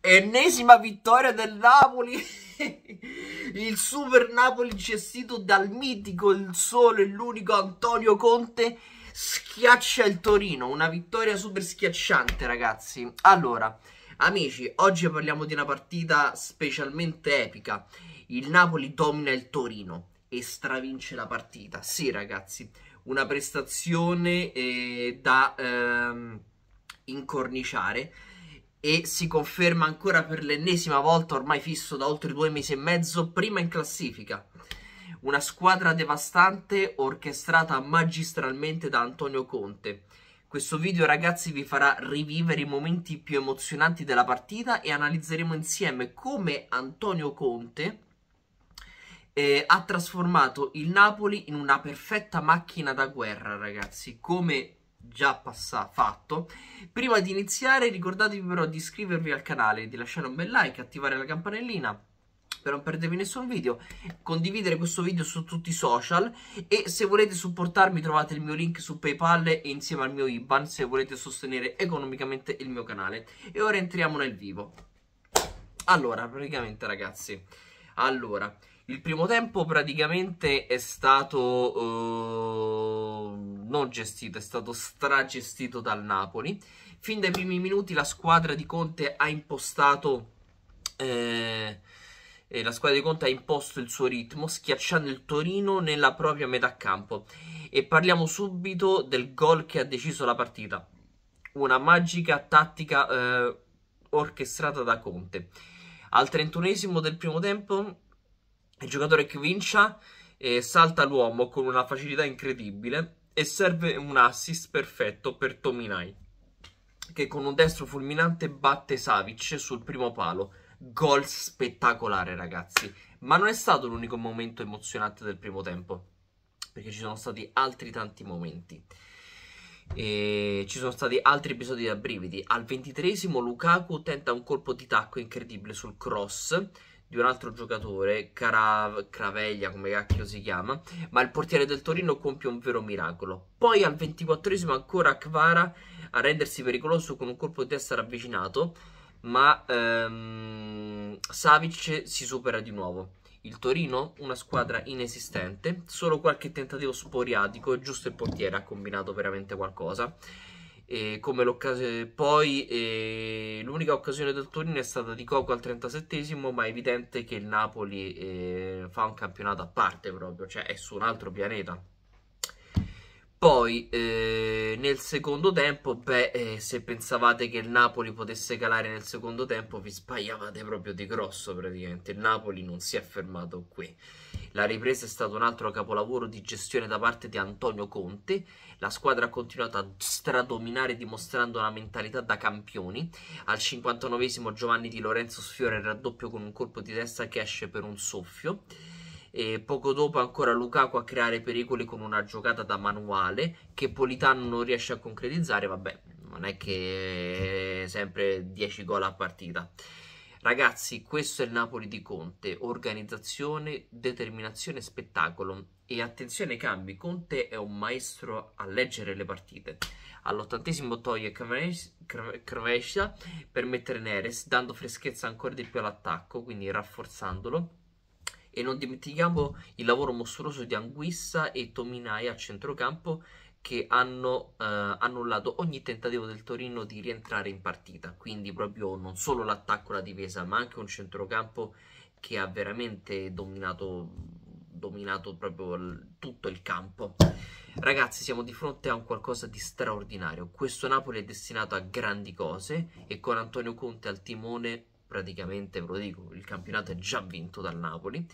Ennesima vittoria del Napoli. il Super Napoli gestito dal mitico, il solo e l'unico Antonio Conte schiaccia il Torino. Una vittoria super schiacciante, ragazzi. Allora, amici, oggi parliamo di una partita specialmente epica. Il Napoli domina il Torino e stravince la partita. Sì, ragazzi, una prestazione eh, da ehm, incorniciare e si conferma ancora per l'ennesima volta, ormai fisso da oltre due mesi e mezzo, prima in classifica. Una squadra devastante orchestrata magistralmente da Antonio Conte. Questo video ragazzi vi farà rivivere i momenti più emozionanti della partita e analizzeremo insieme come Antonio Conte eh, ha trasformato il Napoli in una perfetta macchina da guerra ragazzi, come già passa- fatto. Prima di iniziare ricordatevi però di iscrivervi al canale, di lasciare un bel like, attivare la campanellina per non perdervi nessun video, condividere questo video su tutti i social e se volete supportarmi trovate il mio link su Paypal e insieme al mio IBAN se volete sostenere economicamente il mio canale. E ora entriamo nel vivo. Allora, praticamente ragazzi, allora, il primo tempo praticamente è stato... Uh non gestito, è stato stragestito dal Napoli. Fin dai primi minuti la squadra di Conte ha impostato... Eh, eh, la squadra di Conte ha imposto il suo ritmo, schiacciando il Torino nella propria metà campo. E parliamo subito del gol che ha deciso la partita. Una magica tattica eh, orchestrata da Conte. Al 31esimo del primo tempo, il giocatore che vince eh, salta l'uomo con una facilità incredibile e serve un assist perfetto per Tominai che con un destro fulminante batte Savic sul primo palo. Gol spettacolare ragazzi, ma non è stato l'unico momento emozionante del primo tempo, perché ci sono stati altri tanti momenti. E ci sono stati altri episodi da brividi. Al ventitresimo Lukaku tenta un colpo di tacco incredibile sul cross di un altro giocatore, Cara... Craveglia come cacchio si chiama, ma il portiere del Torino compie un vero miracolo. Poi al 24 esimo ancora Kvara a rendersi pericoloso con un colpo di testa ravvicinato, ma ehm, Savic si supera di nuovo. Il Torino, una squadra inesistente, solo qualche tentativo sporiatico, giusto il portiere ha combinato veramente qualcosa eh, come l'occasione poi eh, l'unica occasione del Torino è stata di Coco al 37esimo ma è evidente che il Napoli eh, fa un campionato a parte proprio cioè è su un altro pianeta poi nel secondo tempo beh se pensavate che il Napoli potesse calare nel secondo tempo vi sbagliavate proprio di grosso praticamente il Napoli non si è fermato qui la ripresa è stato un altro capolavoro di gestione da parte di Antonio Conte. La squadra ha continuato a stradominare dimostrando una mentalità da campioni. Al 59 Giovanni Di Lorenzo sfiora il raddoppio con un colpo di testa che esce per un soffio. E poco dopo ancora Lukaku a creare pericoli con una giocata da manuale che Politano non riesce a concretizzare. Vabbè, non è che è sempre 10 gol a partita. Ragazzi, questo è il Napoli di Conte, organizzazione, determinazione spettacolo. E attenzione ai cambi, Conte è un maestro a leggere le partite. All'ottantesimo toglie Cravescia per mettere Neres, dando freschezza ancora di più all'attacco, quindi rafforzandolo. E non dimentichiamo il lavoro mostruoso di Anguissa e Tominai a centrocampo che hanno eh, annullato ogni tentativo del Torino di rientrare in partita, quindi proprio non solo l'attacco e la difesa, ma anche un centrocampo che ha veramente dominato, dominato proprio l- tutto il campo. Ragazzi, siamo di fronte a un qualcosa di straordinario. Questo Napoli è destinato a grandi cose e con Antonio Conte al timone, praticamente ve lo dico, il campionato è già vinto dal Napoli.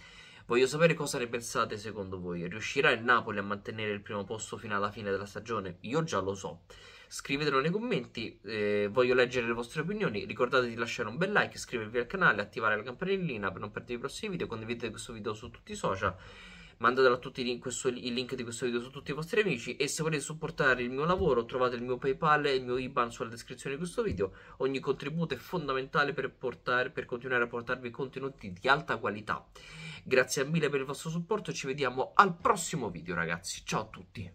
Voglio sapere cosa ne pensate secondo voi. Riuscirà il Napoli a mantenere il primo posto fino alla fine della stagione? Io già lo so. Scrivetelo nei commenti, eh, voglio leggere le vostre opinioni. Ricordate di lasciare un bel like, iscrivervi al canale, attivare la campanellina per non perdere i prossimi video, condividete questo video su tutti i social mandatelo a tutti link, questo, il link di questo video su tutti i vostri amici e se volete supportare il mio lavoro trovate il mio PayPal e il mio IBAN sulla descrizione di questo video. Ogni contributo è fondamentale per, portare, per continuare a portarvi contenuti di alta qualità. Grazie mille per il vostro supporto ci vediamo al prossimo video ragazzi. Ciao a tutti!